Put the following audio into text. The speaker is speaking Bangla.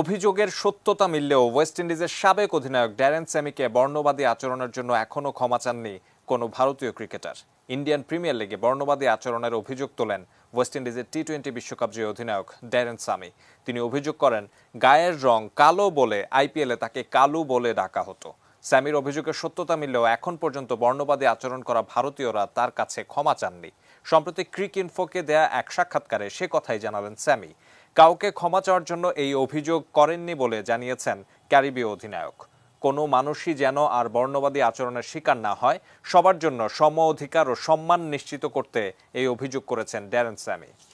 অভিযোগের সত্যতা মিললেও ওয়েস্ট ইন্ডিজের সাবেক অধিনায়ক ড্যারেন স্যামিকে বর্ণবাদী আচরণের জন্য এখনও ক্ষমা চাননি কোনো ভারতীয় ক্রিকেটার ইন্ডিয়ান প্রিমিয়ার লিগে বর্ণবাদী আচরণের অভিযোগ তোলেন ওয়েস্ট ইন্ডিজের টি টোয়েন্টি বিশ্বকাপ যে অধিনায়ক ড্যারেন সামি তিনি অভিযোগ করেন গায়ের রং কালো বলে আইপিএলে তাকে কালু বলে ডাকা হতো স্যামির অভিযোগের সত্যতা মিললেও এখন পর্যন্ত বর্ণবাদী আচরণ করা ভারতীয়রা তার কাছে ক্ষমা চাননি সম্প্রতি ক্রিক ইনফোকে দেয়া এক সাক্ষাৎকারে সে কথাই জানালেন স্যামি কাউকে ক্ষমা চাওয়ার জন্য এই অভিযোগ করেননি বলে জানিয়েছেন ক্যারিবীয় অধিনায়ক কোনো মানুষই যেন আর বর্ণবাদী আচরণের শিকার না হয় সবার জন্য সম অধিকার ও সম্মান নিশ্চিত করতে এই অভিযোগ করেছেন ড্যারেন স্যামি